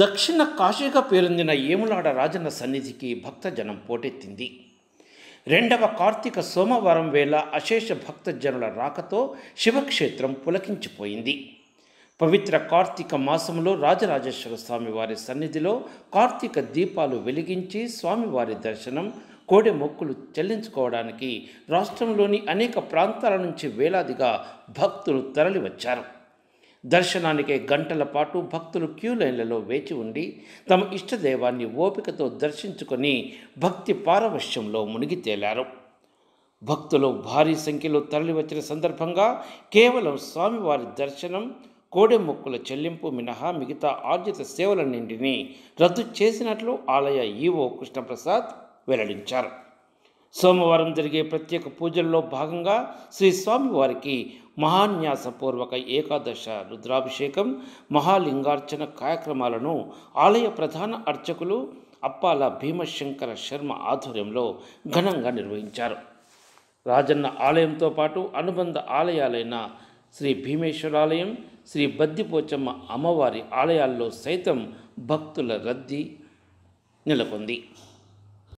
దక్షిణ కాశీగా పేరొందిన ఏములాడ రాజన్న సన్నిధికి భక్తజనం పోటెత్తింది రెండవ కార్తీక సోమవారం వేళ అశేష భక్తజనుల రాకతో శివక్షేత్రం పులకించిపోయింది పవిత్ర కార్తీక మాసంలో రాజరాజేశ్వర స్వామివారి సన్నిధిలో కార్తీక దీపాలు వెలిగించి స్వామివారి దర్శనం కోడె మొక్కులు చెల్లించుకోవడానికి రాష్ట్రంలోని అనేక ప్రాంతాల నుంచి వేలాదిగా భక్తులు తరలివచ్చారు దర్శనానికే గంటల పాటు భక్తులు క్యూ లైన్లలో వేచి ఉండి తమ ఇష్టదైవాన్ని ఓపికతో దర్శించుకొని భక్తి పారవశ్యంలో మునిగి తేలారు భక్తులు భారీ సంఖ్యలో తరలివచ్చిన సందర్భంగా కేవలం స్వామివారి దర్శనం కోడెముక్కుల చెల్లింపు మినహా మిగతా ఆర్జిత సేవలన్నింటినీ రద్దు చేసినట్లు ఆలయ ఈవో కృష్ణప్రసాద్ వెల్లడించారు సోమవారం జరిగే ప్రత్యేక పూజల్లో భాగంగా శ్రీ స్వామివారికి మహాన్యాసపూర్వక ఏకాదశ రుద్రాభిషేకం మహాలింగార్చన కార్యక్రమాలను ఆలయ ప్రధాన అర్చకులు అప్పాల భీమశంకర శర్మ ఆధ్వర్యంలో ఘనంగా నిర్వహించారు రాజన్న ఆలయంతో పాటు అనుబంధ ఆలయాలైన శ్రీ భీమేశ్వరాలయం శ్రీ బద్దిపోచమ్మ అమ్మవారి ఆలయాల్లో సైతం భక్తుల రద్దీ నెలకొంది